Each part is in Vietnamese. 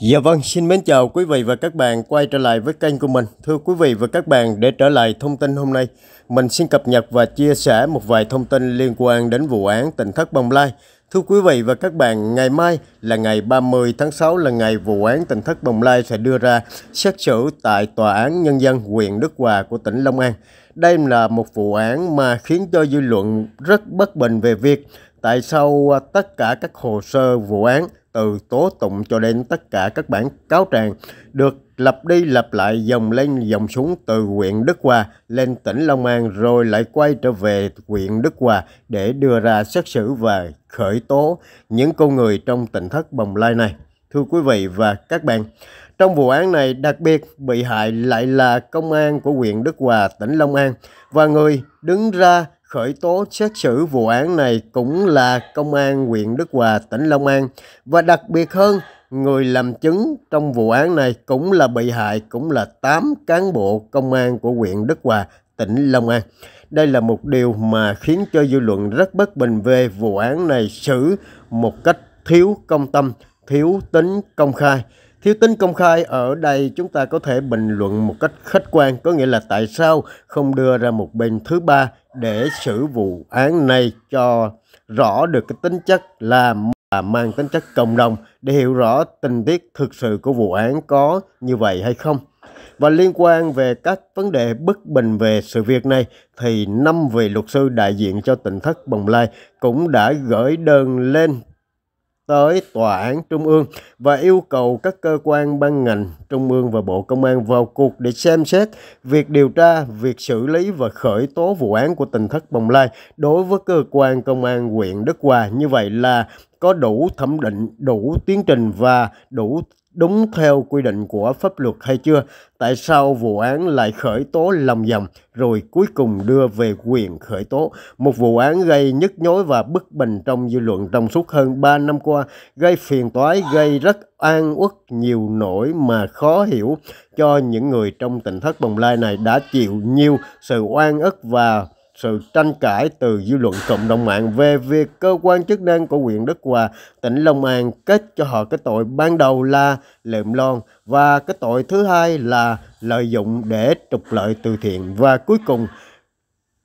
Dạ vâng, xin mến chào quý vị và các bạn quay trở lại với kênh của mình. Thưa quý vị và các bạn, để trở lại thông tin hôm nay, mình xin cập nhật và chia sẻ một vài thông tin liên quan đến vụ án tỉnh thất bồng lai. Thưa quý vị và các bạn, ngày mai là ngày 30 tháng 6 là ngày vụ án tỉnh thất bồng lai sẽ đưa ra xét xử tại Tòa án Nhân dân huyện Đức Hòa của tỉnh Long An. Đây là một vụ án mà khiến cho dư luận rất bất bình về việc tại sao tất cả các hồ sơ vụ án từ tố tụng cho đến tất cả các bản cáo trạng được lặp đi lặp lại dòng lên dòng xuống từ huyện Đức Hòa lên tỉnh Long An rồi lại quay trở về huyện Đức Hòa để đưa ra xét xử và khởi tố những con người trong tỉnh thất bồng lai này. Thưa quý vị và các bạn, trong vụ án này đặc biệt bị hại lại là công an của huyện Đức Hòa, tỉnh Long An và người đứng ra khởi tố xét xử vụ án này cũng là công an huyện Đức Hòa, tỉnh Long An. Và đặc biệt hơn, người làm chứng trong vụ án này cũng là bị hại, cũng là 8 cán bộ công an của huyện Đức Hòa, tỉnh Long An. Đây là một điều mà khiến cho dư luận rất bất bình về vụ án này xử một cách thiếu công tâm, thiếu tính công khai. Thiếu tính công khai ở đây chúng ta có thể bình luận một cách khách quan, có nghĩa là tại sao không đưa ra một bên thứ ba để xử vụ án này cho rõ được cái tính chất là mang tính chất cộng đồng để hiểu rõ tình tiết thực sự của vụ án có như vậy hay không. Và liên quan về các vấn đề bất bình về sự việc này thì năm vị luật sư đại diện cho tỉnh thất Bồng Lai cũng đã gửi đơn lên tới Tòa án Trung ương và yêu cầu các cơ quan ban ngành Trung ương và Bộ Công an vào cuộc để xem xét việc điều tra, việc xử lý và khởi tố vụ án của tỉnh thất Bồng Lai đối với cơ quan công an huyện Đức Hòa. Như vậy là có đủ thẩm định, đủ tiến trình và đủ đúng theo quy định của pháp luật hay chưa? Tại sao vụ án lại khởi tố lòng vòng rồi cuối cùng đưa về quyền khởi tố? Một vụ án gây nhức nhối và bất bình trong dư luận trong suốt hơn 3 năm qua, gây phiền toái, gây rất an uất nhiều nỗi mà khó hiểu cho những người trong tỉnh thất bồng lai này đã chịu nhiều sự oan ức và sự tranh cãi từ dư luận cộng đồng mạng về việc cơ quan chức năng của huyện Đức Hòa, tỉnh Long An kết cho họ cái tội ban đầu là lượm lon và cái tội thứ hai là lợi dụng để trục lợi từ thiện và cuối cùng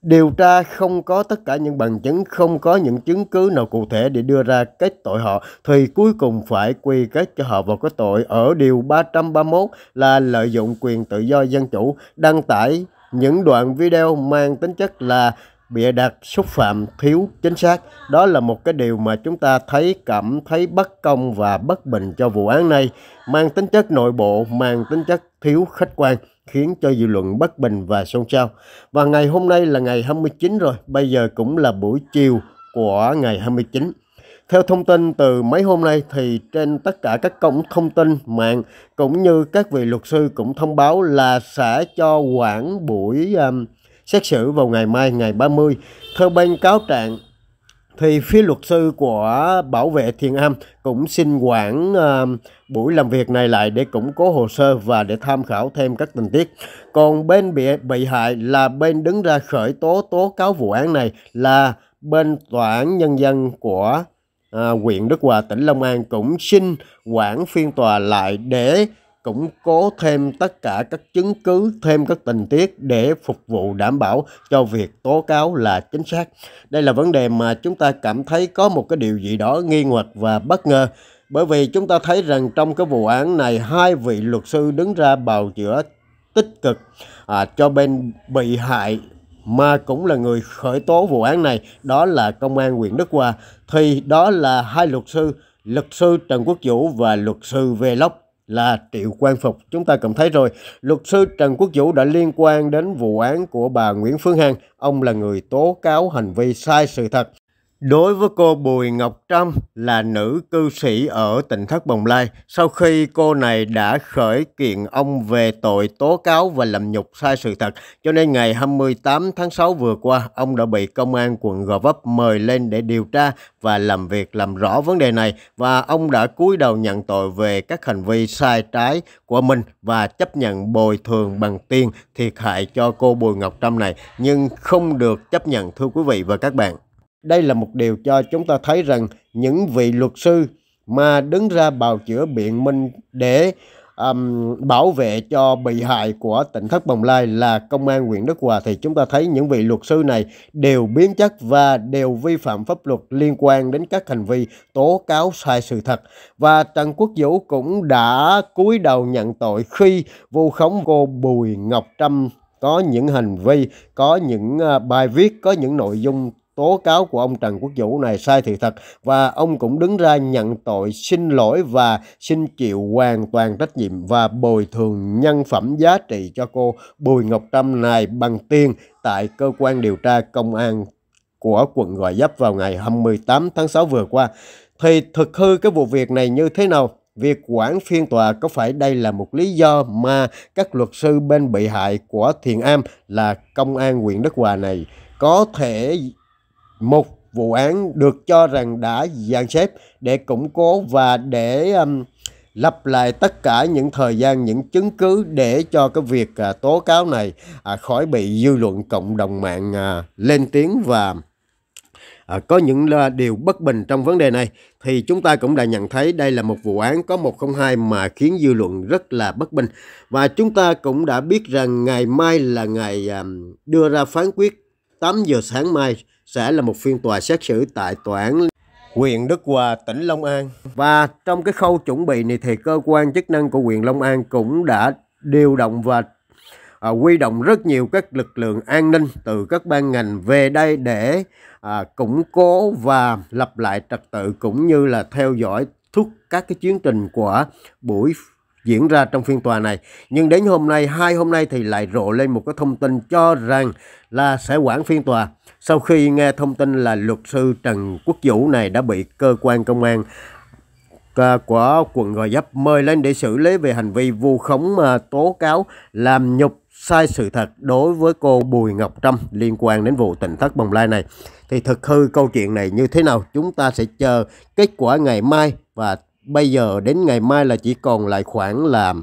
điều tra không có tất cả những bằng chứng, không có những chứng cứ nào cụ thể để đưa ra kết tội họ thì cuối cùng phải quy kết cho họ vào cái tội ở điều 331 là lợi dụng quyền tự do dân chủ đăng tải những đoạn video mang tính chất là bịa đặt xúc phạm thiếu chính xác đó là một cái điều mà chúng ta thấy cảm thấy bất công và bất bình cho vụ án này mang tính chất nội bộ mang tính chất thiếu khách quan khiến cho dư luận bất bình và xôn xao và ngày hôm nay là ngày 29 rồi bây giờ cũng là buổi chiều của ngày 29 theo thông tin từ mấy hôm nay thì trên tất cả các cổng thông tin mạng cũng như các vị luật sư cũng thông báo là sẽ cho quản buổi um, xét xử vào ngày mai ngày 30. Theo bên cáo trạng thì phía luật sư của bảo vệ Thiền Am cũng xin quản uh, um, buổi làm việc này lại để củng cố hồ sơ và để tham khảo thêm các tình tiết. Còn bên bị, bị hại là bên đứng ra khởi tố tố cáo vụ án này là bên tòa án nhân dân của À, huyện à, Đức Hòa, tỉnh Long An cũng xin quản phiên tòa lại để củng cố thêm tất cả các chứng cứ, thêm các tình tiết để phục vụ đảm bảo cho việc tố cáo là chính xác. Đây là vấn đề mà chúng ta cảm thấy có một cái điều gì đó nghi ngoặt và bất ngờ. Bởi vì chúng ta thấy rằng trong cái vụ án này hai vị luật sư đứng ra bào chữa tích cực à, cho bên bị hại mà cũng là người khởi tố vụ án này, đó là công an huyện Đức Hòa, thì đó là hai luật sư, luật sư Trần Quốc Vũ và luật sư Vlog là Triệu Quang Phục. Chúng ta cảm thấy rồi, luật sư Trần Quốc Vũ đã liên quan đến vụ án của bà Nguyễn Phương Hằng. Ông là người tố cáo hành vi sai sự thật Đối với cô Bùi Ngọc Trâm là nữ cư sĩ ở tỉnh Thất Bồng Lai, sau khi cô này đã khởi kiện ông về tội tố cáo và làm nhục sai sự thật, cho nên ngày 28 tháng 6 vừa qua, ông đã bị công an quận Gò Vấp mời lên để điều tra và làm việc làm rõ vấn đề này và ông đã cúi đầu nhận tội về các hành vi sai trái của mình và chấp nhận bồi thường bằng tiền thiệt hại cho cô Bùi Ngọc Trâm này nhưng không được chấp nhận thưa quý vị và các bạn. Đây là một điều cho chúng ta thấy rằng những vị luật sư mà đứng ra bào chữa biện minh để um, bảo vệ cho bị hại của tỉnh thất bồng lai là công an huyện đức hòa thì chúng ta thấy những vị luật sư này đều biến chất và đều vi phạm pháp luật liên quan đến các hành vi tố cáo sai sự thật và trần quốc vũ cũng đã cúi đầu nhận tội khi vu khống cô bùi ngọc trâm có những hành vi có những à, bài viết có những nội dung tố cáo của ông Trần Quốc Vũ này sai thì thật và ông cũng đứng ra nhận tội xin lỗi và xin chịu hoàn toàn trách nhiệm và bồi thường nhân phẩm giá trị cho cô Bùi Ngọc Trâm này bằng tiền tại cơ quan điều tra công an của quận Gò Vấp vào ngày 28 tháng 6 vừa qua. Thì thực hư cái vụ việc này như thế nào? Việc quản phiên tòa có phải đây là một lý do mà các luật sư bên bị hại của Thiền Am là công an huyện Đức Hòa này có thể một vụ án được cho rằng đã dàn xếp để củng cố và để um, lặp lại tất cả những thời gian những chứng cứ để cho cái việc à, tố cáo này à, khỏi bị dư luận cộng đồng mạng à, lên tiếng và à, có những à, điều bất bình trong vấn đề này thì chúng ta cũng đã nhận thấy đây là một vụ án có 102 mà khiến dư luận rất là bất bình và chúng ta cũng đã biết rằng ngày mai là ngày à, đưa ra phán quyết 8 giờ sáng mai sẽ là một phiên tòa xét xử tại tòa án huyện Đức Hòa, tỉnh Long An. Và trong cái khâu chuẩn bị này thì cơ quan chức năng của huyện Long An cũng đã điều động và à, quy động rất nhiều các lực lượng an ninh từ các ban ngành về đây để à, củng cố và lập lại trật tự cũng như là theo dõi thúc các cái chương trình của buổi diễn ra trong phiên tòa này. Nhưng đến hôm nay, hai hôm nay thì lại rộ lên một cái thông tin cho rằng là sẽ quản phiên tòa. Sau khi nghe thông tin là luật sư Trần Quốc Vũ này đã bị cơ quan công an à, của quận Gò Vấp mời lên để xử lý về hành vi vu khống mà tố cáo làm nhục sai sự thật đối với cô Bùi Ngọc Trâm liên quan đến vụ tỉnh thất bồng lai này. Thì thực hư câu chuyện này như thế nào chúng ta sẽ chờ kết quả ngày mai và bây giờ đến ngày mai là chỉ còn lại khoảng là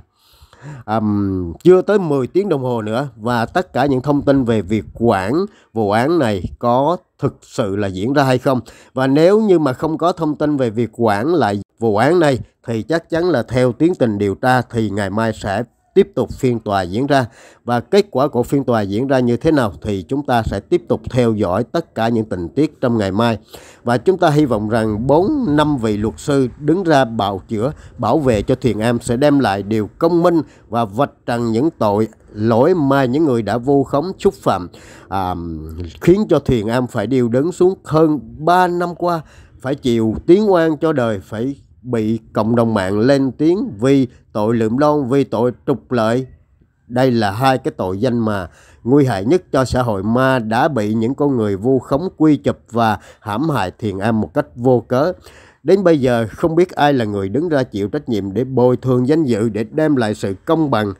um, chưa tới 10 tiếng đồng hồ nữa và tất cả những thông tin về việc quản vụ án này có thực sự là diễn ra hay không và nếu như mà không có thông tin về việc quản lại vụ án này thì chắc chắn là theo tiến trình điều tra thì ngày mai sẽ tiếp tục phiên tòa diễn ra và kết quả của phiên tòa diễn ra như thế nào thì chúng ta sẽ tiếp tục theo dõi tất cả những tình tiết trong ngày mai và chúng ta hy vọng rằng 4 năm vị luật sư đứng ra bào chữa bảo vệ cho Thiền Am sẽ đem lại điều công minh và vạch trần những tội lỗi mà những người đã vu khống xúc phạm à, khiến cho Thiền Am phải điều đứng xuống hơn 3 năm qua phải chịu tiếng oan cho đời phải bị cộng đồng mạng lên tiếng vì tội lượm lon, vì tội trục lợi. Đây là hai cái tội danh mà nguy hại nhất cho xã hội ma đã bị những con người vu khống quy chụp và hãm hại thiền am một cách vô cớ. Đến bây giờ không biết ai là người đứng ra chịu trách nhiệm để bồi thường danh dự để đem lại sự công bằng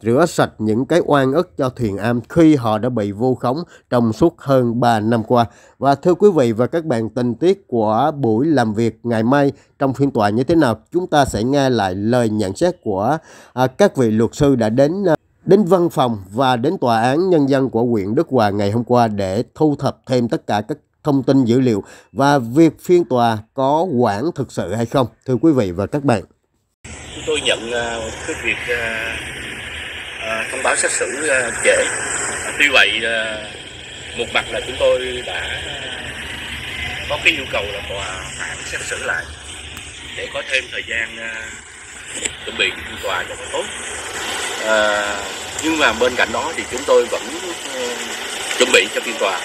rửa sạch những cái oan ức cho thuyền am khi họ đã bị vu khống trong suốt hơn 3 năm qua. Và thưa quý vị và các bạn, tình tiết của buổi làm việc ngày mai trong phiên tòa như thế nào, chúng ta sẽ nghe lại lời nhận xét của à, các vị luật sư đã đến à, đến văn phòng và đến tòa án nhân dân của huyện Đức Hòa ngày hôm qua để thu thập thêm tất cả các thông tin dữ liệu và việc phiên tòa có quản thực sự hay không thưa quý vị và các bạn tôi nhận uh, cái việc uh Ờ, thông báo xét xử ờ, trễ tuy vậy ờ, một mặt là chúng tôi đã có cái yêu cầu là tòa hoãn xét xử lại để có thêm thời gian chuẩn bị tòa cho tốt à, nhưng mà bên cạnh đó thì chúng tôi vẫn chuẩn bị cho phiên tòa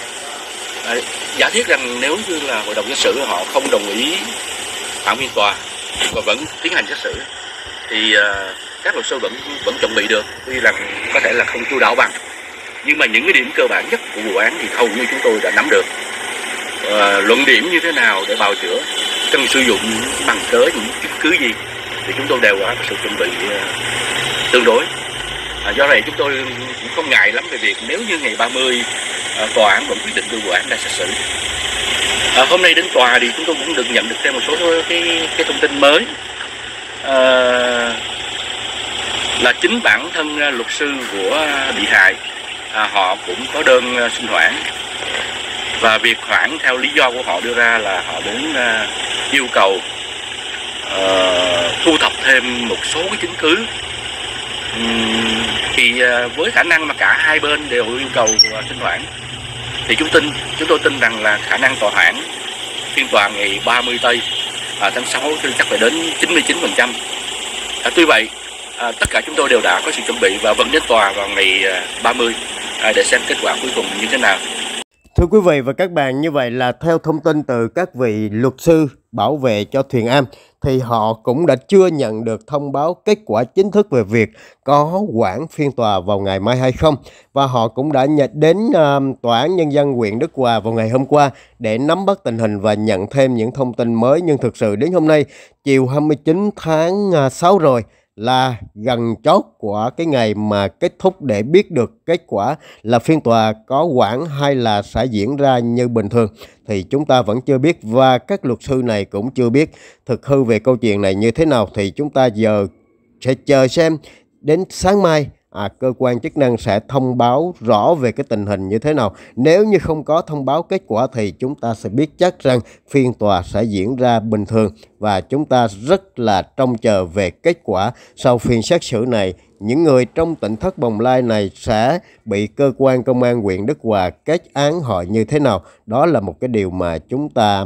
à, giả thiết rằng nếu như là hội đồng xét xử họ không đồng ý hoãn phiên tòa và vẫn tiến hành xét xử thì uh, các luật sư vẫn vẫn chuẩn bị được tuy là có thể là không chu đáo bằng nhưng mà những cái điểm cơ bản nhất của vụ án thì hầu như chúng tôi đã nắm được à, luận điểm như thế nào để bào chữa cần sử dụng bằng cớ những chứng cứ gì thì chúng tôi đều có sự chuẩn bị ờ, tương đối à, do vậy chúng tôi cũng không ngại lắm về việc nếu như ngày 30 à, ờ, tòa án vẫn quyết định đưa vụ án ra xét xử à, hôm nay đến tòa thì chúng tôi cũng được nhận được thêm một số cái cái thông tin mới à, là chính bản thân à, luật sư của à, bị hại à, họ cũng có đơn à, xin hoãn và việc hoãn theo lý do của họ đưa ra là họ muốn à, yêu cầu à, thu thập thêm một số cái chứng cứ uhm, thì à, với khả năng mà cả hai bên đều yêu cầu xin hoãn thì chúng tin chúng tôi tin rằng là khả năng tòa hoãn phiên tòa ngày 30 tây à, tháng 6 chắc phải đến 99 phần trăm à, tuy vậy à, tất cả chúng tôi đều đã có sự chuẩn bị và vẫn đến tòa vào ngày 30 à, à, để xem kết quả cuối cùng như thế nào. Thưa quý vị và các bạn, như vậy là theo thông tin từ các vị luật sư bảo vệ cho Thuyền Am thì họ cũng đã chưa nhận được thông báo kết quả chính thức về việc có quản phiên tòa vào ngày mai hay không và họ cũng đã nhận đến uh, tòa án nhân dân huyện Đức Hòa vào ngày hôm qua để nắm bắt tình hình và nhận thêm những thông tin mới nhưng thực sự đến hôm nay chiều 29 tháng 6 à, rồi là gần chót của cái ngày mà kết thúc để biết được kết quả là phiên tòa có quản hay là sẽ diễn ra như bình thường thì chúng ta vẫn chưa biết và các luật sư này cũng chưa biết thực hư về câu chuyện này như thế nào thì chúng ta giờ sẽ chờ xem đến sáng mai à, cơ quan chức năng sẽ thông báo rõ về cái tình hình như thế nào. Nếu như không có thông báo kết quả thì chúng ta sẽ biết chắc rằng phiên tòa sẽ diễn ra bình thường và chúng ta rất là trông chờ về kết quả sau phiên xét xử này. Những người trong tỉnh thất bồng lai này sẽ bị cơ quan công an huyện Đức Hòa kết án họ như thế nào. Đó là một cái điều mà chúng ta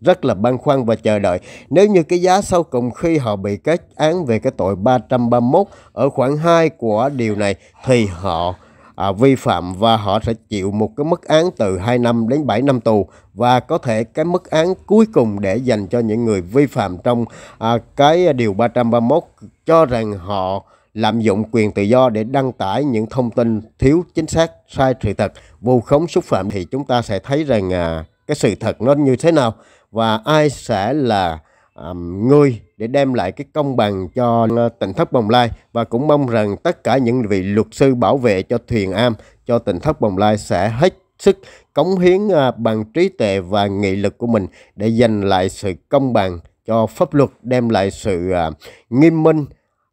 rất là băn khoăn và chờ đợi nếu như cái giá sau cùng khi họ bị kết án về cái tội 331 ở khoảng 2 của điều này thì họ à, vi phạm và họ sẽ chịu một cái mức án từ 2 năm đến 7 năm tù và có thể cái mức án cuối cùng để dành cho những người vi phạm trong à, cái điều 331 cho rằng họ lạm dụng quyền tự do để đăng tải những thông tin thiếu chính xác, sai sự thật, vu khống xúc phạm thì chúng ta sẽ thấy rằng à, cái sự thật nó như thế nào và ai sẽ là um, người để đem lại cái công bằng cho ờ, tỉnh thất bồng lai và cũng mong rằng tất cả những vị luật sư bảo vệ cho thuyền am cho tỉnh thất bồng lai sẽ hết sức cống hiến ờ, bằng trí tuệ và nghị lực của mình để giành lại sự công bằng cho pháp luật đem lại sự uh, nghiêm minh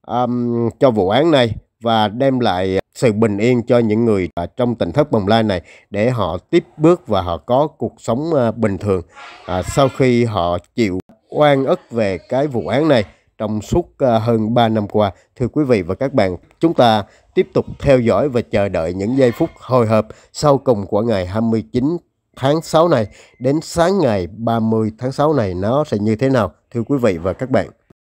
um, cho vụ án này và đem lại sự bình yên cho những người ở à, trong tỉnh thất bồng lai này để họ tiếp bước và họ có cuộc sống à, bình thường à, sau khi họ chịu oan ức về cái vụ án này trong suốt à, hơn 3 năm qua. Thưa quý vị và các bạn, chúng ta tiếp tục theo dõi và chờ đợi những giây phút hồi hợp sau cùng của ngày 29 tháng 6 này đến sáng ngày 30 tháng 6 này nó sẽ như thế nào thưa quý vị và các bạn.